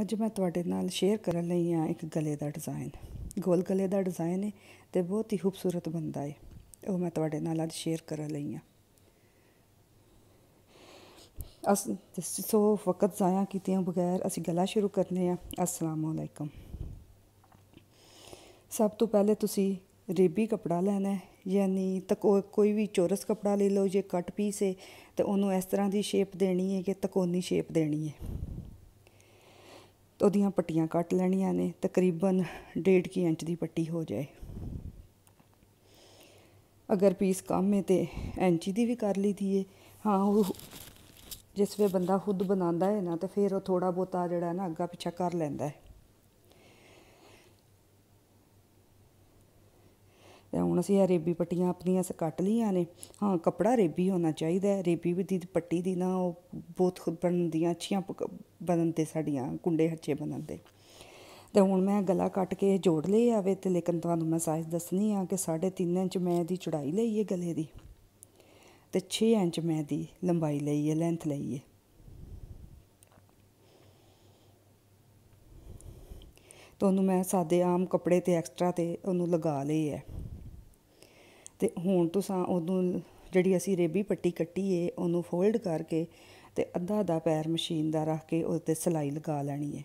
ਅੱਜ ਮੈਂ ਤੁਹਾਡੇ ਨਾਲ ਸ਼ੇਅਰ ਕਰਨ ਲਈ ਆ ਇੱਕ ਗਲੇ ਦਾ ਡਿਜ਼ਾਈਨ ਗੋਲ ਗਲੇ ਦਾ ਡਿਜ਼ਾਈਨ ਹੈ ਤੇ ਬਹੁਤ ਹੀ ਖੂਬਸੂਰਤ ਬੰਦਾ ਹੈ ਉਹ ਮੈਂ ਤੁਹਾਡੇ ਨਾਲ ਅੱਜ ਸ਼ੇਅਰ ਕਰਨ ਲਈ ਆ ਅਸ ਸੋ ਵਕਤ ਜ਼ਾਇਆ ਕੀਤੇ ਬਗੈਰ ਅਸੀਂ ਗਲਾ ਸ਼ੁਰੂ ਕਰਨੇ ਆ ਅਸਲਾਮ ਅਲੈਕਮ ਸਭ ਤੋਂ ਪਹਿਲੇ ਤੁਸੀਂ ਰੇਬੀ ਕਪੜਾ ਲੈਣਾ ਹੈ ਯਾਨੀ ਤਕੋ ਕੋਈ ਵੀ ਚੌਰਸ ਕਪੜਾ ਲੈ ਲਓ ਜੇ ਕੱਟ ਪੀਸ ਹੈ ਤੇ ਉਹਨੂੰ ਇਸ ਤਰ੍ਹਾਂ ਦੀ ਸ਼ੇਪ ਦੇਣੀ ਹੈ ਕਿ ਤਕੋਨੀ ਸ਼ੇਪ ਦੇਣੀ ਹੈ ਉਹਦੀਆਂ ਪੱਟੀਆਂ ਕੱਟ ਲੈਣੀਆਂ ਨੇ ਤਕਰੀਬਨ 1.5 ਇੰਚ ਦੀ ਪੱਟੀ ਹੋ ਜਾਏ ਅਗਰ ਪੀਸ ਕੰਮ ਹੈ ਤੇ ਇੰਚੀ ਦੀ ਵੀ ਕਰ ਲਈ ਦੀਏ ਹਾਂ ਉਹ ਜਿਸ ਵੇ ਬੰਦਾ ਖੁਦ ਬਣਾਉਂਦਾ ਹੈ ਨਾ ਤੇ ਫਿਰ ਉਹ ਥੋੜਾ ਬੋਤਾ ਜਿਹੜਾ ਨਾ ਅੱਗਾ ਪਿੱਛਾ ਕਰ ਲੈਂਦਾ ਹੈ ਤੇ ਹੁਣ ਅਸੀਂ ਇਹ ਰੇਬੀ ਪੱਟੀਆਂ ਆਪਣੀਆਂ ਸ ਕੱਟ ਲਈਆਂ ਨੇ ਹਾਂ ਕਪੜਾ ਰੇਬੀ ਹੋਣਾ ਚਾਹੀਦਾ ਰੇਬੀ ਵੀ ਦੀ ਪੱਟੀ ਦੀ ਨਾ ਉਹ ਬਹੁਤ ਬਣਦੀਆਂ ਅੱਛੀਆਂ ਬਣਨ ਤੇ ਸਾਡੀਆਂ ਕੁੰਡੇ ਹੱਚੇ ਬਣਨ ਤੇ ਤੇ ਹੁਣ ਮੈਂ ਗਲਾ ਕੱਟ ਕੇ ਜੋੜ ਲਏ ਆਵੇ ਤੇ ਲੇਕਿਨ ਤੁਹਾਨੂੰ ਮੈਂ ਸਾਈਜ਼ ਦੱਸਣੀ ਆ ਕਿ 3.5 ਇੰਚ ਮੈਂ ਦੀ ਚੌੜਾਈ ਲਈ ਹੈ ਗਲੇ ਦੀ ਤੇ 6 ਇੰਚ ਮੈਂ ਦੀ ਲੰਬਾਈ ਲਈ ਹੈ ਲੈਂਥ ਲਈ ਹੈ ਤੁਹਾਨੂੰ ਮੈਂ ਸਾਦੇ ਆਮ ਕੱਪੜੇ ਤੇ ਐਕਸਟਰਾ ਤੇ ਉਹਨੂੰ ਲਗਾ ਲਈ ਹੈ ਤੇ ਹੁਣ ਤੁਸੀਂ ਉਹਨੂੰ ਜਿਹੜੀ ਅਸੀਂ ਰੇਬੀ ਪੱਟੀ ਕੱਟੀ ਏ ਉਹਨੂੰ ਫੋਲਡ ਕਰਕੇ ਤੇ ਅੱਧਾ ਦਾ ਪੈਰ ਮਸ਼ੀਨ ਦਾ ਰੱਖ ਕੇ ਉਸ 'ਤੇ ਸਿਲਾਈ ਲਗਾ ਲੈਣੀ ਏ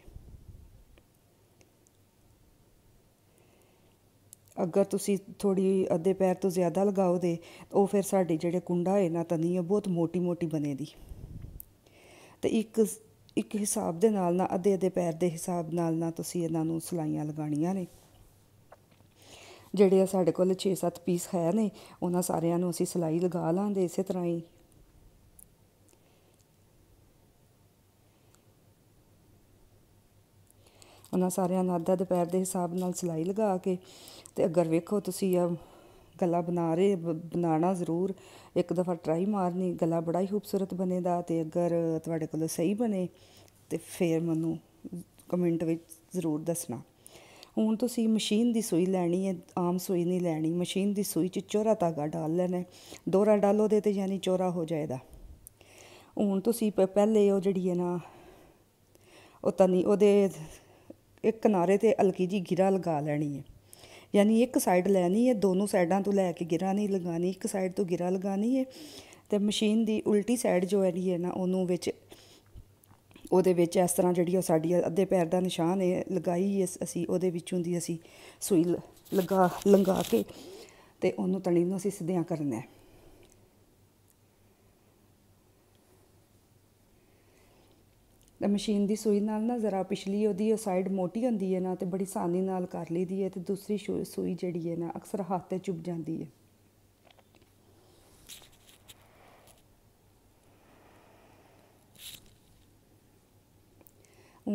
ਅਗਰ ਤੁਸੀਂ ਥੋੜੀ ਅੱਧੇ ਪੈਰ ਤੋਂ ਜ਼ਿਆਦਾ ਲਗਾਓ ਦੇ ਉਹ ਫਿਰ ਸਾਡੇ ਜਿਹੜੇ ਕੁੰਡਾ ਏ ਨਾ ਤਨੀ ਉਹ ਬਹੁਤ ਮੋਟੀ ਮੋਟੀ ਬਣੇਦੀ ਤੇ ਇੱਕ ਇੱਕ ਹਿਸਾਬ ਦੇ ਨਾਲ ਨਾ ਅੱਧੇ ਅੱਧੇ ਪੈਰ ਦੇ ਹਿਸਾਬ ਨਾਲ ਨਾ ਤੁਸੀਂ ਇਹਨਾਂ ਨੂੰ ਸਲਾਈਆਂ ਲਗਾਣੀਆਂ ਨੇ ਜਿਹੜੇ ਆ ਸਾਡੇ ਕੋਲ 6-7 ਪੀਸ ਹੈ ਨੇ ਉਹਨਾਂ ਸਾਰਿਆਂ ਨੂੰ ਅਸੀਂ ਸਿਲਾਈ ਲਗਾ ਲਾਂਗੇ ਇਸੇ ਤਰ੍ਹਾਂ ਹੀ ਉਹਨਾਂ ਸਾਰਿਆਂ ਨਾਲ ਅੱਧਾ ਦੁਪਹਿਰ ਦੇ ਹਿਸਾਬ ਨਾਲ ਸਿਲਾਈ ਲਗਾ ਕੇ ਤੇ ਅਗਰ ਵੇਖੋ ਤੁਸੀਂ ਆ ਗਲਾ ਬਣਾ ਰਹੇ ਬਣਾਣਾ ਜ਼ਰੂਰ ਇੱਕ ਦਫਾ ਟਰਾਈ ਮਾਰਨੀ ਗਲਾ ਬੜਾ ਹੀ ਖੂਬਸੂਰਤ ਬਣੇਦਾ ਤੇ ਅਗਰ ਤੁਹਾਡੇ ਕੋਲ ਸਹੀ ਬਣੇ ਤੇ ਫੇਰ ਮੈਨੂੰ ਕਮੈਂਟ ਵਿੱਚ ਜ਼ਰੂਰ ਦੱਸਣਾ ਹੁਣ ਤੁਸੀਂ ਮਸ਼ੀਨ ਦੀ ਸੂਈ ਲੈਣੀ ਹੈ ਆਮ ਸੂਈ ਨਹੀਂ ਲੈਣੀ ਮਸ਼ੀਨ ਦੀ ਸੂਈ 'ਚ ਚੋਰਾ ਤਾਗਾ ਡਾਲ ਲੈਣਾ ਦੋਰਾ ਡਾਲੋ ਦੇ ਤੇ ਯਾਨੀ ਚੋਰਾ ਹੋ ਜਾਏਗਾ ਹੁਣ ਤੁਸੀਂ ਪਹਿਲੇ ਉਹ ਜਿਹੜੀ ਹੈ ਨਾ ਉਹ ਤਨੀ ਉਹਦੇ ਇੱਕ ਕਿਨਾਰੇ ਤੇ ਹਲਕੀ ਜੀ ਗਿਰਾ ਲਗਾ ਲੈਣੀ ਹੈ ਯਾਨੀ ਇੱਕ ਸਾਈਡ ਲੈਣੀ ਹੈ ਦੋਨੋਂ ਸਾਈਡਾਂ ਤੋਂ ਲੈ ਕੇ ਗਿਰਾ ਨਹੀਂ ਲਗਾਣੀ ਇੱਕ ਸਾਈਡ ਤੋਂ ਗਿਰਾ ਲਗਾਣੀ ਹੈ ਤੇ ਮਸ਼ੀਨ ਦੀ ਉਲਟੀ ਸਾਈਡ ਜੋ ਹੈਗੀ ਹੈ ਨਾ ਉਹਨੂੰ ਵਿੱਚ ਉਹਦੇ ਵਿੱਚ ਇਸ ਤਰ੍ਹਾਂ ਜਿਹੜੀ ਉਹ ਸਾਡੀ ਅੱਧੇ ਪੈਰ ਦਾ ਨਿਸ਼ਾਨ ਹੈ ਲਗਾਈ ਅਸੀਂ ਉਹਦੇ ਵਿੱਚੋਂ ਦੀ ਅਸੀਂ ਸੂਈ ਲਗਾ ਲੰਗਾ ਕੇ ਤੇ ਉਹਨੂੰ ਤਣੀ ਨੂੰ ਅਸੀਂ ਸਿੱਧਿਆਂ ਕਰਨਾ ਹੈ ਤਾਂ ਮਸ਼ੀਨ ਦੀ ਸੂਈ ਨਾਲ ਨਾ ਜ਼ਰਾ ਪਿਛਲੀ ਉਹਦੀ ਉਹ ਸਾਈਡ ਮੋਟੀ ਹੁੰਦੀ ਹੈ ਨਾ ਤੇ ਬੜੀ ਸਾਨੀ ਨਾਲ ਕਰ ਲਈਦੀ ਹੈ ਤੇ ਦੂਸਰੀ ਸੂਈ ਜਿਹੜੀ ਹੈ ਨਾ ਅਕਸਰ ਹੱਥ ਤੇ ਚੁੱਭ ਜਾਂਦੀ ਹੈ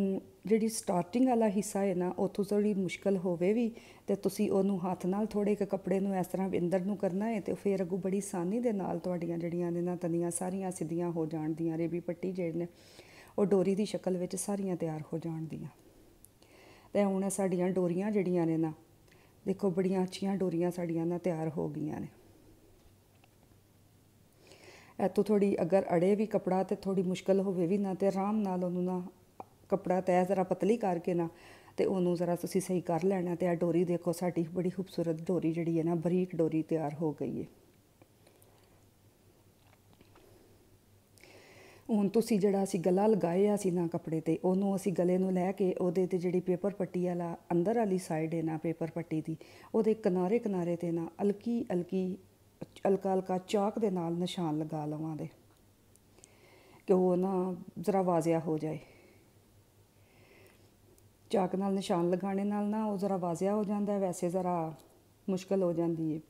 ਤੁਹਾਨੂੰ ਜਿਹੜੀ ਸਟਾਰਟਿੰਗ ਵਾਲਾ ਹਿੱਸਾ ਹੈ ਨਾ ਉਥੋਂ ਥੋੜੀ ਮੁਸ਼ਕਲ ਹੋਵੇ ਵੀ ਤੇ ਤੁਸੀਂ ਉਹਨੂੰ ਹੱਥ ਨਾਲ ਥੋੜੇ ਇੱਕ ਕੱਪੜੇ ਨੂੰ ਇਸ ਤਰ੍ਹਾਂ ਅੰਦਰ ਨੂੰ ਕਰਨਾ ਹੈ ਤੇ ਫਿਰ ਅਗੂ ਬੜੀ ਸਾਨੀ ਦੇ ਨਾਲ ਤੁਹਾਡੀਆਂ ਜਿਹੜੀਆਂ ਨੇ ਨਾ ਤਨੀਆਂ ਸਾਰੀਆਂ ਸਿੱਧੀਆਂ ਹੋ ਜਾਣ ਦੀਆਂ ਰੇਬੀ ਪੱਟੀ ਜਿਹੜੇ ਨੇ ਉਹ ਡੋਰੀ ਦੀ ਸ਼ਕਲ ਵਿੱਚ ਸਾਰੀਆਂ ਤਿਆਰ ਹੋ ਜਾਣ ਦੀਆਂ ਤੇ ਹੁਣ ਸਾਡੀਆਂ ਡੋਰੀਆਂ ਜਿਹੜੀਆਂ ਨੇ ਨਾ ਦੇਖੋ ਬੜੀਆਂ ਅੱਛੀਆਂ ਡੋਰੀਆਂ ਸਾਡੀਆਂ ਨਾ ਤਿਆਰ ਹੋ ਗਈਆਂ ਨੇ ਤੋਂ ਥੋੜੀ ਅਗਰ ਅੜੇ ਵੀ ਕਪੜਾ ਤੇ ਥੋੜੀ ਮੁਸ਼ਕਲ ਹੋਵੇ ਵੀ ਨਾ ਤੇ ਆਰਾਮ ਨਾਲ ਉਹਨੂੰ ਨਾ ਕਪੜਾ ਤੈ ਜ਼ਰਾ ਪਤਲੀ ਕਰਕੇ ਨਾ ਤੇ ਉਹਨੂੰ ਜ਼ਰਾ ਤੁਸੀਂ ਸਹੀ ਕਰ ਲੈਣਾ ਤੇ ਆ ਡੋਰੀ ਦੇਖੋ ਸਾਡੀ ਬੜੀ ਖੂਬਸੂਰਤ ਡੋਰੀ ਜਿਹੜੀ ਹੈ ਨਾ ਬਰੀਕ ਡੋਰੀ ਤਿਆਰ ਹੋ ਗਈ ਹੈ ਹੁਣ ਤੁਸੀਂ ਜਿਹੜਾ ਅਸੀਂ ਗਲਾ ਲਗਾਇਆ ਸੀ ਨਾ ਕੱਪੜੇ ਤੇ ਉਹਨੂੰ ਅਸੀਂ ਗਲੇ ਨੂੰ ਲੈ ਕੇ ਉਹਦੇ ਤੇ ਜਿਹੜੀ ਪੇਪਰ ਪੱਟੀ ਵਾਲਾ ਅੰਦਰ ਵਾਲੀ ਸਾਈਡ ਹੈ ਨਾ ਪੇਪਰ ਪੱਟੀ ਦੀ ਉਹਦੇ ਕਿਨਾਰੇ ਕਿਨਾਰੇ ਤੇ ਨਾ ਅਲਕੀ ਅਲਕੀ ਅਲਕਾ ਅਲਕਾ ਚਾਕ ਦੇ ਨਾਲ ਨਿਸ਼ਾਨ ਲਗਾ ਲਵਾਂ ਦੇ ਕਿ ਉਹ ਨਾ ਜ਼ਰਾ ਵਾਜ਼ਿਆ ਹੋ ਜਾਏ ਚਾਕ ਨਾਲ ਨਿਸ਼ਾਨ ਲਗਾਣੇ ਨਾਲ ਨਾ ਉਹ ਜ਼ਰਾ ਵਾਜ਼ਿਆ ਹੋ ਜਾਂਦਾ ਵੈਸੇ ਜ਼ਰਾ ਮੁਸ਼ਕਲ ਹੋ ਜਾਂਦੀ ਹੈ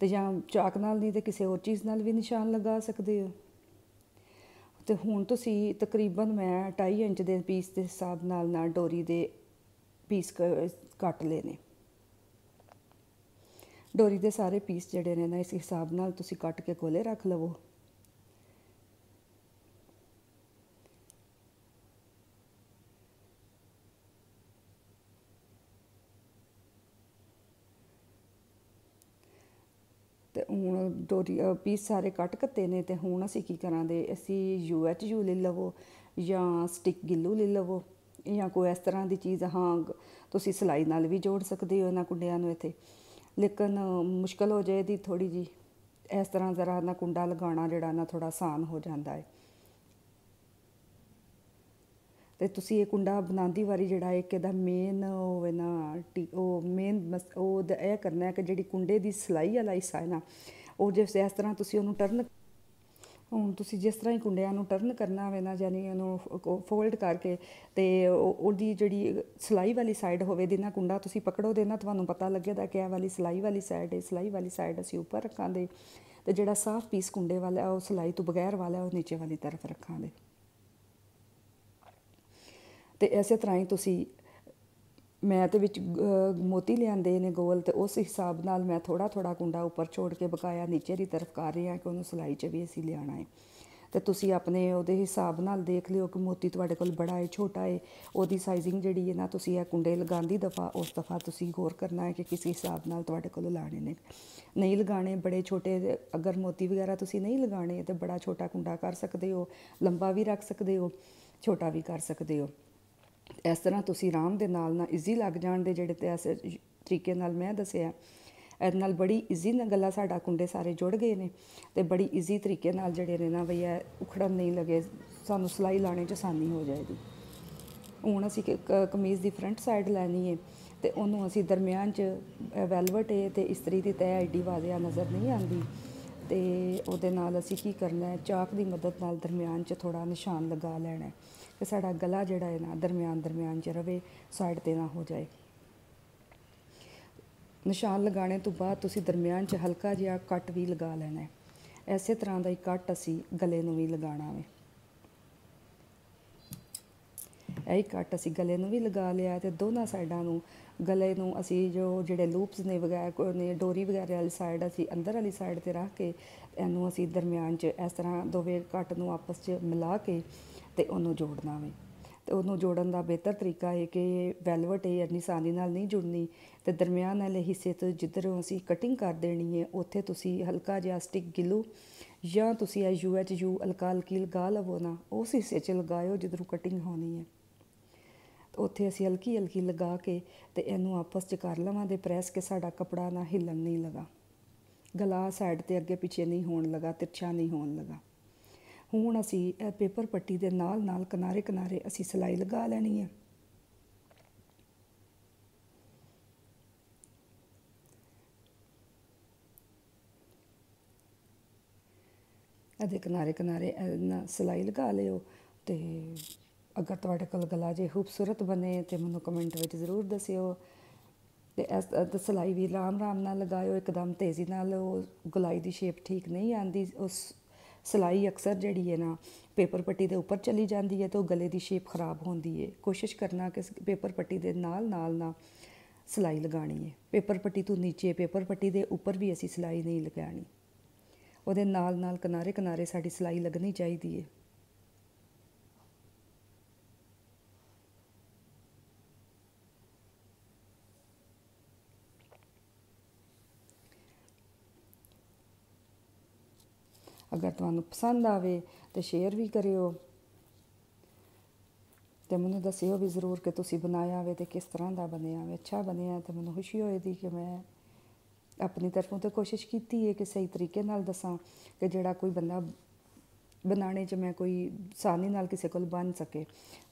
ਤੇ ਜਾਂ ਚਾਕ ਨਾਲ ਨਹੀਂ ਤੇ ਕਿਸੇ ਹੋਰ ਚੀਜ਼ ਨਾਲ ਵੀ ਨਿਸ਼ਾਨ ਲਗਾ ਸਕਦੇ ਹੋ ਤੇ ਹੁਣ ਤੁਸੀਂ ਤਕਰੀਬਨ ਮੈਂ 2.5 ਇੰਚ ਦੇ ਪੀਸ ਦੇ ਹਿਸਾਬ ਨਾਲ ਨਾ ਡੋਰੀ ਦੇ ਪੀਸ ਕੱਟ ਲਏ ਨੇ ਡੋਰੀ ਦੇ ਸਾਰੇ ਪੀਸ ਜਿਹੜੇ ਨੇ ਨਾ ਇਸ ਹਿਸਾਬ ਨਾਲ ਤੁਸੀਂ ਕੱਟ ਕੇ ਕੋਲੇ ਰੱਖ ਲਵੋ ਹੁਣ ਦੀ ਪੀਸ ਸਾਰੇ ਕੱਟ ਕੱਤੇ ਨੇ ਤੇ ਹੁਣ ਅਸੀਂ ਕੀ ਕਰਾਂਗੇ ਅਸੀਂ ਯੂ ਐਚ ਯੂ ਲੈ ਲਵੋ ਜਾਂ ਸਟਿਕ ਗਿੱਲੂ ਲੈ ਲਵੋ ਜਾਂ ਕੋਈ ਇਸ ਤਰ੍ਹਾਂ ਦੀ ਚੀਜ਼ ਹਾਂ ਤੁਸੀਂ ਸਲਾਈ ਨਾਲ ਵੀ ਜੋੜ ਸਕਦੇ ਹੋ ਇਹਨਾਂ ਕੁੰਡਿਆਂ ਨੂੰ ਇੱਥੇ ਲੇਕਿਨ ਮੁਸ਼ਕਲ ਹੋ ਜਾਏਦੀ ਥੋੜੀ ਜੀ ਇਸ ਤਰ੍ਹਾਂ ਜ਼ਰਾ ਨਾ ਕੁੰਡਾ ਲਗਾਉਣਾ ਜਿਹੜਾ ਨਾ ਥੋੜਾ ਆਸਾਨ ਹੋ ਜਾਂਦਾ ਹੈ ਤੇ ਤੁਸੀਂ ਇਹ ਕੁੰਡਾ ਬਣਾਉਂਦੀ ਵਾਰੀ ਜਿਹੜਾ ਇੱਕ ਇਹਦਾ ਮੇਨ ਉਹ ਨਾ ਉਹ ਮੇਨ ਉਹ ਇਹ ਕਰਨਾ ਹੈ ਕਿ ਜਿਹੜੀ ਕੁੰਡੇ ਦੀ ਸਲਾਈ ਵਾਲਾ ਹਿੱਸਾ ਹੈ ਨਾ ਉਹ ਜਿਸ ਇਸ ਤਰ੍ਹਾਂ ਤੁਸੀਂ ਉਹਨੂੰ ਟਰਨ ਹੁਣ ਤੁਸੀਂ ਜਿਸ ਤਰ੍ਹਾਂ ਹੀ ਕੁੰਡਿਆਂ ਨੂੰ ਟਰਨ ਕਰਨਾ ਹੋਵੇ ਨਾ ਯਾਨੀ ਉਹਨੂੰ ਫੋਲਡ ਕਰਕੇ ਤੇ ਉਹਦੀ ਜਿਹੜੀ ਸਲਾਈ ਵਾਲੀ ਸਾਈਡ ਹੋਵੇ ਦਿਨਾ ਕੁੰਡਾ ਤੁਸੀਂ ਪਕੜੋ ਦੇ ਨਾ ਤੁਹਾਨੂੰ ਪਤਾ ਲੱਗੇਗਾ ਕਿ ਇਹ ਵਾਲੀ ਸਲਾਈ ਵਾਲੀ ਸਾਈਡ ਹੈ ਸਲਾਈ ਵਾਲੀ ਸਾਈਡ ਅਸੀਂ ਉੱਪਰ ਰੱਖਾਂਗੇ ਤੇ ਜਿਹੜਾ ਸਾਫ਼ ਪੀਸ ਕੁੰਡੇ ਵਾਲਾ ਉਹ ਸਲਾਈ ਤੋਂ ਬਗੈਰ ਵਾਲਾ ਉਹ ਨੀਚੇ ਵਾਲੀ ਤਰਫ ਰੱਖਾਂਗੇ ਤੇ ਐਸੇ ਤਰ੍ਹਾਂ ਹੀ ਤੁਸੀਂ ਮੈਂ ਤੇ ਵਿੱਚ ਮੋਤੀ ਲਿਆਂਦੇ ਨੇ ਗੋਲ ਤੇ ਉਸ ਹਿਸਾਬ ਨਾਲ ਮੈਂ ਥੋੜਾ ਥੋੜਾ ਕੁੰਡਾ ਉੱਪਰ ਛੋੜ ਕੇ ਬਕਾਇਆ ਨੀਚੇ ਦੀ ਤਰਫ ਕਰ ਰਹੀ ਹਾਂ ਕਿ ਉਹਨੂੰ ਸਲਾਈ 'ਚ ਵੀ ਅਸੀਂ ਲਿਆਣਾ ਹੈ ਤੇ ਤੁਸੀਂ ਆਪਣੇ ਉਹਦੇ ਹਿਸਾਬ ਨਾਲ ਦੇਖ ਲਿਓ ਕਿ ਮੋਤੀ ਤੁਹਾਡੇ ਕੋਲ ਬੜਾ ਹੈ ਛੋਟਾ ਹੈ ਉਹਦੀ ਸਾਈਜ਼ਿੰਗ ਜਿਹੜੀ ਹੈ ਨਾ ਤੁਸੀਂ ਇਹ ਕੁੰਡੇ ਲਗਾਉਂਦੀ ਦਫਾ ਉਸ ਦਫਾ ਤੁਸੀਂ ਗੌਰ ਕਰਨਾ ਹੈ ਕਿ ਕਿਸ ਹਿਸਾਬ ਨਾਲ ਤੁਹਾਡੇ ਕੋਲ ਲਾਣੇ ਨੇ ਨਹੀਂ ਲਗਾਣੇ ਬੜੇ ਛੋਟੇ ਅਗਰ ਮੋਤੀ ਵਗੈਰਾ ਤੁਸੀਂ ਨਹੀਂ ਲਗਾਣੇ ਤੇ ਬੜਾ ਛੋਟਾ ਕੁੰਡਾ ਕਰ ਸਕਦੇ ਹੋ ਲੰਬਾ ਵੀ ਰੱਖ ਸਕਦੇ ਹੋ ਛੋਟਾ ਵੀ ਕਰ ਸਕਦੇ ਹੋ ਇਸ ਤਰ੍ਹਾਂ ਤੁਸੀਂ ਆਰਾਮ ਦੇ ਨਾਲ ਨਾ ਈਜ਼ੀ ਲੱਗ ਜਾਣ ਦੇ ਜਿਹੜੇ ਤੇ ਐਸੇ ਤਰੀਕੇ ਨਾਲ ਮੈਂ ਦੱਸਿਆ ਇਹਦੇ ਨਾਲ ਬੜੀ ਈਜ਼ੀ ਨਾਲ ਗੱਲਾਂ ਸਾਡਾ ਕੁੰਡੇ ਸਾਰੇ ਜੁੜ ਗਏ ਨੇ ਤੇ ਬੜੀ ਈਜ਼ੀ ਤਰੀਕੇ ਨਾਲ ਜਿਹੜੇ ਨੇ ਨਾ ਬਈ ਉਖੜਨ ਨਹੀਂ ਲੱਗੇ ਸਾਨੂੰ ਸਲਾਈ ਲਾਣੇ 'ਚ ਆਸਾਨੀ ਹੋ ਜਾਏਗੀ ਹੁਣ ਅਸੀਂ ਕਮੀਜ਼ ਦੀ ਫਰੰਟ ਸਾਈਡ ਲੈਣੀ ਹੈ ਤੇ ਉਹਨੂੰ ਅਸੀਂ ਦਰਮਿਆਨ 'ਚ ਵੈਲਵਟ ਹੈ ਤੇ ਇਸਤਰੀ ਦੀ ਤੈ ਐਡੀ ਵਾਜ਼ਿਆ ਨਜ਼ਰ ਨਹੀਂ ਆਉਂਦੀ ਤੇ ਉਹਦੇ ਨਾਲ ਅਸੀਂ ਕੀ ਕਰਨਾ ਹੈ ਚਾਕ ਦੀ ਮਦਦ ਨਾਲ ਦਰਮਿਆਨ 'ਚ ਥੋੜਾ ਨਿਸ਼ਾਨ ਲਗਾ ਲੈਣਾ ਕਿ ਸਾਡਾ ਗਲਾ ਜਿਹੜਾ ਹੈ ਨਾ ਦਰਮਿਆਨ ਦਰਮਿਆਨ 'ਚ ਰਵੇ ਸਾਈਡ ਤੇ ਨਾ ਹੋ ਜਾਏ ਨਿਸ਼ਾਨ ਲਗਾਣੇ ਤੋਂ ਬਾਅਦ ਤੁਸੀਂ ਦਰਮਿਆਨ 'ਚ ਹਲਕਾ ਜਿਹਾ ਕੱਟ ਵੀ ਲਗਾ ਲੈਣਾ ਐਸੇ ਤਰ੍ਹਾਂ ਦਾ ਹੀ ਕੱਟ ਅਸੀਂ ਗਲੇ ਨੂੰ ਵੀ ਲਗਾਣਾ ਹੈ ਇਹ ਕੱਟ ਅਸੀਂ ਗਲੇ ਨੂੰ ਵੀ ਲਗਾ ਲਿਆ ਤੇ ਦੋਨਾਂ ਸਾਈਡਾਂ ਨੂੰ ਗਲੇ ਨੂੰ ਅਸੀਂ ਜੋ ਜਿਹੜੇ ਲੂਪਸ ਨੇ ਵਗਾਇਆ ਨੇ ਡੋਰੀ ਵਗੈਰਾ ਵਾਲੀ ਸਾਈਡ ਅਸੀਂ ਅੰਦਰ ਵਾਲੀ ਸਾਈਡ ਤੇ ਰੱਖ ਕੇ ਇਹਨੂੰ ਅਸੀਂ ਦਰਮਿਆਨ 'ਚ ਇਸ ਤਰ੍ਹਾਂ ਦੋਵੇਂ ਕੱਟ ਨੂੰ ਆਪਸ 'ਚ ਮਿਲਾ ਕੇ ਤੇ ਉਹਨੂੰ ਜੋੜਨਾ ਵੇ ਤੇ ਉਹਨੂੰ ਜੋੜਨ ਦਾ ਬਿਹਤਰ ਤਰੀਕਾ ਇਹ ਕਿ ਵੈਲਵਟ ਇਹ ਯਾਨੀ ਸਾਦੀ ਨਾਲ ਨਹੀਂ ਜੁੜਨੀ ਤੇ ਦਰਮਿਆਨ ਵਾਲੇ ਹਿੱਸੇ ਤੋਂ ਜਿੱਧਰੋਂ ਅਸੀਂ ਕਟਿੰਗ ਕਰ ਦੇਣੀ ਹੈ ਉੱਥੇ ਤੁਸੀਂ ਹਲਕਾ ਜਿਹਾ ਸਟਿਕ ਗਿਲੂ ਜਾਂ ਤੁਸੀਂ ਇਹ ਯੂ ਐਚ ਯੂ ਅਲਕਾਲ ਕੀ ਲਵੋ ਨਾ ਉਸ ਹਿੱਸੇ 'ਚ ਲਗਾਇਓ ਜਿੱਧਰੋਂ ਕਟਿੰਗ ਹੋਣੀ ਹੈ ਉੱਥੇ ਅਸੀਂ ਹਲਕੀ ਹਲਕੀ ਲਗਾ ਕੇ ਤੇ ਇਹਨੂੰ ਆਪਸ 'ਚ ਕਰ ਲਵਾਂ ਦੇ ਪ੍ਰੈਸ ਕੇ ਸਾਡਾ ਕਪੜਾ ਨਾ ਹਿੱਲਣ ਨਹੀਂ ਲਗਾ ਗਲਾ ਸਾਈਡ ਤੇ ਅੱਗੇ ਪਿੱਛੇ ਨਹੀਂ ਹੋਣ ਲਗਾ ਤਿਰਛਾ ਨਹੀਂ ਹੋਣ ਲਗਾ ਹੁਣ ਅਸੀਂ ਇਹ ਪੇਪਰ ਪੱਟੀ ਦੇ ਨਾਲ ਨਾਲ ਕਿਨਾਰੇ ਕਿਨਾਰੇ ਅਸੀਂ ਸਲਾਈ ਲਗਾ ਲੈਣੀ ਹੈ ਇਹਦੇ ਕਿਨਾਰੇ ਕਿਨਾਰੇ ਸਲਾਈ ਲਗਾ ਲਿਓ ਤੇ ਅਗਰ ਤੁਹਾਡੇ ਕੋਲ ਗਲਾ ਜੇ ਖੂਬਸੂਰਤ ਬਣੇ ਤੇ ਮੈਨੂੰ ਕਮੈਂਟ ਵਿੱਚ ਜ਼ਰੂਰ ਦੱਸਿਓ ਤੇ ਇਸ ਸਲਾਈ ਵੀ ਰਾਮ ਰਾਮ ਨਾਲ ਲਗਾਇਓ ਇੱਕਦਮ ਤੇਜ਼ੀ ਨਾਲ ਉਹ ਗਲਾਈ ਦੀ ਸ਼ੇਪ ਠੀਕ ਨਹੀਂ ਆਂਦੀ ਉਸ ਸਲਾਈ ਅਕਸਰ ਜਿਹੜੀ ਹੈ ਨਾ ਪੇਪਰ ਪੱਟੀ ਦੇ ਉੱਪਰ ਚਲੀ ਜਾਂਦੀ ਹੈ ਤੇ ਉਹ ਗਲੇ ਦੀ ਸ਼ੇਪ ਖਰਾਬ ਹੁੰਦੀ ਹੈ ਕੋਸ਼ਿਸ਼ ਕਰਨਾ ਕਿ ਪੇਪਰ ਪੱਟੀ ਦੇ ਨਾਲ ਨਾਲ ਨਾ ਸਲਾਈ ਲਗਾਣੀ ਹੈ ਪੇਪਰ ਪੱਟੀ ਤੋਂ ਨੀਚੇ ਪੇਪਰ ਪੱਟੀ ਦੇ ਉੱਪਰ ਵੀ ਅਸੀਂ ਸਲਾਈ ਨਹੀਂ ਲਗਾਣੀ ਉਹਦੇ ਨਾਲ ਨਾਲ ਕਿਨਾਰੇ ਕਿਨਾਰੇ ਸਾਡੀ ਸਲਾਈ ਲੱਗਣੀ ਚਾਹੀਦੀ ਹੈ ਅਗਰ ਤੁਹਾਨੂੰ ਪਸੰਦ ਆਵੇ ਤੇ ਸ਼ੇਅਰ ਵੀ ਕਰਿਓ ਤੇ ਮੈਨੂੰ ਦੱਸਿਓ ਵੀ ਜ਼ਰੂਰ ਕਿ ਤੁਸੀਂ ਬਣਾਇਆ ਹੋਵੇ ਤੇ ਕਿਸ ਤਰ੍ਹਾਂ ਦਾ ਬਣਿਆ ਹੋਵੇ ਅੱਛਾ ਬਣਿਆ ਤੇ ਮੈਨੂੰ ਖੁਸ਼ੀ ਹੋਏਗੀ ਕਿ ਮੈਂ ਆਪਣੀ ਤਰਫੋਂ ਤੇ ਕੋਸ਼ਿਸ਼ ਕੀਤੀ ਹੈ ਕਿ ਸਹੀ ਤਰੀਕੇ ਨਾਲ ਦੱਸਾਂ ਕਿ ਜਿਹੜਾ ਕੋਈ ਬੰਦਾ ਬਣਾਣੇ 'ਚ ਮੈਂ ਕੋਈ ਸਾਨੀ ਨਾਲ ਕਿਸੇ ਕੋਲ ਬਣ ਸਕੇ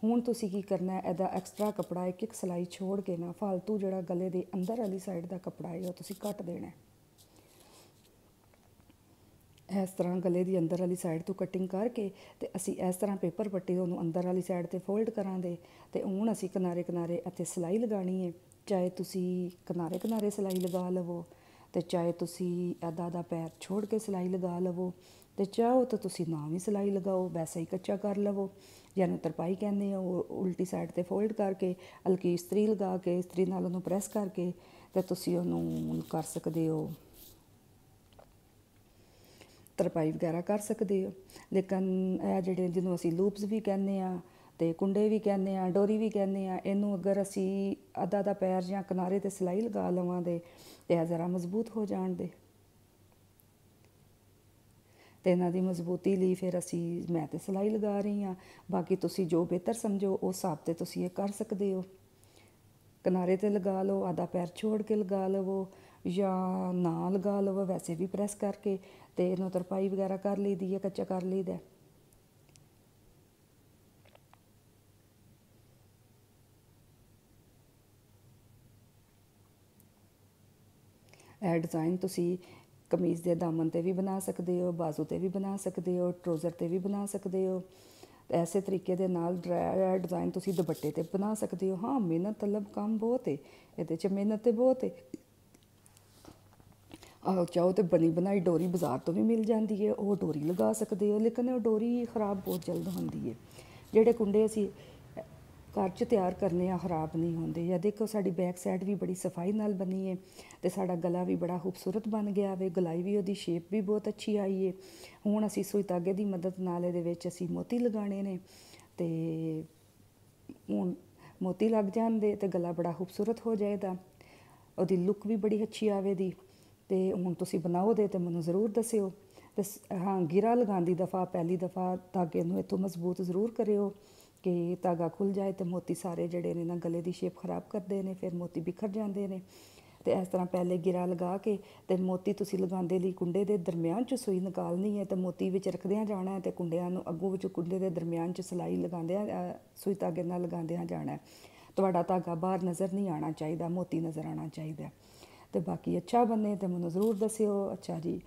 ਹੁਣ ਤੁਸੀਂ ਕੀ ਕਰਨਾ ਹੈ ਇਹਦਾ ਐਕਸਟਰਾ ਕਪੜਾ ਇੱਕ ਇੱਕ ਸਲਾਈ ਛੋੜ ਕੇ ਨਾ ਫालतू ਜਿਹੜਾ ਗਲੇ ਦੇ ਅੰਦਰ ਵਾਲੀ ਸਾਈਡ ਦਾ ਕਪੜਾ ਹੈ ਉਹ ਤੁਸੀਂ ਕੱਟ ਦੇਣਾ ਹੈ ਇਸ ਤਰ੍ਹਾਂ ਗਲੇ ਦੀ ਅੰਦਰ ਵਾਲੀ ਸਾਈਡ ਤੋਂ ਕਟਿੰਗ ਕਰਕੇ ਤੇ ਅਸੀਂ ਇਸ ਤਰ੍ਹਾਂ ਪੇਪਰ ਪੱਟੀ ਉਹਨੂੰ ਅੰਦਰ ਵਾਲੀ ਸਾਈਡ ਤੇ ਫੋਲਡ ਕਰਾਂਗੇ ਤੇ ਹੁਣ ਅਸੀਂ ਕਿਨਾਰੇ ਕਿਨਾਰੇ ਇੱਥੇ ਸਲਾਈ ਲਗਾਣੀ ਹੈ ਚਾਹੇ ਤੁਸੀਂ ਕਿਨਾਰੇ ਕਿਨਾਰੇ ਸਲਾਈ ਲਗਾ ਲਵੋ ਤੇ ਚਾਹੇ ਤੁਸੀਂ ਅਦਾ ਦਾ ਪੈਰ ਛੋੜ ਕੇ ਸਲਾਈ ਲਗਾ ਲਵੋ ਤੇ ਚਾਹੋ ਤਾਂ ਤੁਸੀਂ ਨਾ ਵੀ ਸਲਾਈ ਲਗਾਓ ਵੈਸੇ ਹੀ ਕੱਚਾ ਕਰ ਲਵੋ ਜਿਹਨੂੰ ਤਰਪਾਈ ਕਹਿੰਦੇ ਆ ਉਹ ਉਲਟੀ ਸਾਈਡ ਤੇ ਫੋਲਡ ਕਰਕੇ ਹਲਕੀ ਇਸਤਰੀ ਲਗਾ ਕੇ ਇਸਤਰੀ ਨਾਲ ਉਹਨੂੰ ਪ੍ਰੈਸ ਕਰਕੇ ਤੇ ਤੁਸੀਂ ਉਹਨੂੰ ਕਰ ਸਕਦੇ ਹੋ ਤਰਪਾਈ ਵਗੈਰਾ ਕਰ ਸਕਦੇ ਹੋ ਲੇਕਿਨ ਇਹ ਜਿਹੜੇ ਜਿਹਨੂੰ ਅਸੀਂ ਲੂਪਸ ਵੀ ਕਹਿੰਦੇ ਆ ਤੇ ਕੁੰਡੇ ਵੀ ਕਹਿੰਦੇ ਆ ਡੋਰੀ ਵੀ ਕਹਿੰਦੇ ਆ ਇਹਨੂੰ ਅਗਰ ਅਸੀਂ ਅੱਧਾ ਦਾ ਪੈਰ ਜਾਂ ਕਿਨਾਰੇ ਤੇ ਸਿਲਾਈ ਲਗਾ ਲਵਾਂਦੇ ਤੇ ਇਹ ਜ਼ਰਾ ਮਜ਼ਬੂਤ ਹੋ ਜਾਣ ਦੇ ਤੇ ਇਹਨਾਂ ਦੀ ਮਜ਼ਬੂਤੀ ਲਈ ਫਿਰ ਅਸੀਂ ਮੈਂ ਤੇ ਸਿਲਾਈ ਲਗਾ ਰਹੀ ਆ ਬਾਕੀ ਤੁਸੀਂ ਜੋ ਬਿਹਤਰ ਸਮਝੋ ਉਸ ਹਿਸਾਬ ਤੇ ਤੁਸੀਂ ਇਹ ਕਰ ਸਕਦੇ ਹੋ ਕਿਨਾਰੇ ਤੇ ਲਗਾ ਲਓ ਆਦਾ ਪੈਰ ਛੋੜ ਕੇ ਲਗਾ ਲਵੋ ਜਾਂ ਨਾ ਲਗਾ ਲਵੋ ਵੈਸੇ ਵੀ ਪ੍ਰੈਸ ਕਰਕੇ ਤੇ ਇਹਨੂੰ ਤਰਪਾਈ ਵਗੈਰਾ ਕਰ ਲਈਦੀ ਹੈ ਕੱਚਾ ਕਰ ਲਈਦਾ ਇਹ ਡਿਜ਼ਾਈਨ ਤੁਸੀਂ ਕਮੀਜ਼ ਦੇ ਦਾਮਨ ਤੇ ਵੀ ਬਣਾ ਸਕਦੇ ਹੋ ਬਾਜ਼ੂ ਤੇ ਵੀ ਬਣਾ ਸਕਦੇ ਹੋ ਟਰੋਜ਼ਰ ਤੇ ਵੀ ਬਣਾ ਸਕਦੇ ਹੋ ਐਸੇ ਤਰੀਕੇ ਦੇ ਨਾਲ ਡਿਜ਼ਾਈਨ ਤੁਸੀਂ ਦੁਪੱਟੇ ਤੇ ਬਣਾ ਸਕਦੇ ਹੋ ਹਾਂ ਮਿਹਨਤ ਤਲਬ ਕੰਮ ਬਹੁਤ ਹੈ ਇਹਦੇ 'ਚ ਮਿਹਨਤ ਤੇ ਬਹੁਤ ਹੈ ਚਾਹੋ ਤੇ ਬਣੀ ਬਣਾਈ ਡੋਰੀ ਬਾਜ਼ਾਰ ਤੋਂ ਵੀ ਮਿਲ ਜਾਂਦੀ ਹੈ ਉਹ ਡੋਰੀ ਲਗਾ ਸਕਦੇ ਹੋ ਲੇਕਿਨ ਉਹ ਡੋਰੀ ਖਰਾਬ ਬਹੁਤ ਜਲਦ ਹੁੰਦੀ ਹੈ ਜਿਹੜੇ ਕੁੰਡੇ ਅਸੀਂ ਘਰ 'ਚ ਤਿਆਰ ਕਰਨੇ ਆ ਖਰਾਬ ਨਹੀਂ ਹੁੰਦੇ ਜਾਂ ਦੇਖੋ ਸਾਡੀ ਬੈਕ ਸਾਈਡ ਵੀ ਬੜੀ ਸਫਾਈ ਨਾਲ ਬਣੀ ਹੈ ਤੇ ਸਾਡਾ ਗਲਾ ਵੀ ਬੜਾ ਖੂਬਸੂਰਤ ਬਣ ਗਿਆ ਵੇ ਗਲਾਈ ਵੀ ਉਹਦੀ ਸ਼ੇਪ ਵੀ ਬਹੁਤ ਅੱਛੀ ਆਈ ਹੈ ਹੁਣ ਅਸੀਂ ਸੂਈ ਤਾਗੇ ਦੀ ਮਦਦ ਨਾਲ ਇਹਦੇ ਵਿੱਚ ਅਸੀਂ ਮੋਤੀ ਲਗਾਣੇ ਨੇ ਤੇ ਹੁਣ ਮੋਤੀ ਲੱਗ ਜਾਂਦੇ ਤੇ ਗਲਾ ਬੜਾ ਖੂਬਸੂਰਤ ਹੋ ਜਾਏਗਾ ਉਹਦੀ ਲੁੱਕ ਵੀ ਬੜੀ ਅੱਛੀ ਆਵੇਦੀ ਤੇ ਹੁਣ ਤੁਸੀਂ ਬਣਾਓ ਦੇ ਤੇ ਮੈਨੂੰ ਜ਼ਰੂਰ ਦੱਸਿਓ ਤੇ ਹਾਂ ਗਿਰਾ ਲਗਾਉਂਦੀ ਦੀ ਦਫਾ ਪਹਿਲੀ ਦਫਾ ਧਾਗੇ ਨੂੰ ਇਤੋਂ ਮਜ਼ਬੂਤ ਜ਼ਰੂਰ ਕਰਿਓ ਕਿ ਧਾਗਾ ਖੁੱਲ ਜਾਏ ਤੇ ਮੋਤੀ ਸਾਰੇ ਜਿਹੜੇ ਨੇ ਨਾ ਗਲੇ ਦੀ ਸ਼ੇਪ ਖਰਾਬ ਕਰਦੇ ਨੇ ਫਿਰ ਮੋਤੀ ਬਿਖਰ ਜਾਂਦੇ ਨੇ ਤੇ ਇਸ ਤਰ੍ਹਾਂ ਪਹਿਲੇ ਗਿਰਾ ਲਗਾ ਕੇ ਤੇ ਮੋਤੀ ਤੁਸੀਂ ਲਗਾਉਂਦੇ ਲਈ ਕੁੰਡੇ ਦੇ ਦਰਮਿਆਨ ਚ ਸੂਈ ਨਿਕਾਲਨੀ ਹੈ ਤੇ ਮੋਤੀ ਵਿੱਚ ਰੱਖਦਿਆਂ ਜਾਣਾ ਹੈ ਤੇ ਕੁੰਡਿਆਂ ਨੂੰ ਅੱਗੋਂ ਵਿੱਚ ਕੁੰਡੇ ਦੇ ਦਰਮਿਆਨ ਚ ਸਲਾਈ ਲਗਾਉਂਦਿਆਂ ਸੂਈ ਧਾਗੇ ਨਾਲ ਲਗਾਉਂਦਿਆਂ ਜਾਣਾ ਹੈ ਤੁਹਾਡਾ ਧਾਗਾ ਬਾਹਰ ਨਜ਼ਰ ਨਹੀਂ ਆਣਾ ਚਾਹੀਦਾ ਮੋਤੀ ਨਜ਼ਰ ਆਣਾ ਚਾਹੀਦਾ ਤੇ ਬਾਕੀ ਅੱਛਾ ਬਣੇ ਤੇ ਮੈਨੂੰ ਜ਼ਰੂਰ ਦੱਸਿਓ ਅੱਛਾ ਜੀ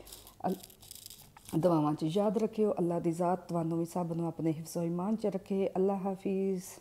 ਦੁਆਵਾਂ 'ਚ ਯਾਦ ਰੱਖਿਓ ਅੱਲਾ ਦੀ ਜ਼ਾਤ ਤੁਹਾਨੂੰ ਵੀ ਸਭ ਨੂੰ ਆਪਣੇ ਹਿਫਜ਼ ਇਮਾਨ 'ਚ ਰੱਖੇ ਅੱਲਾ ਹਾਫਿਜ਼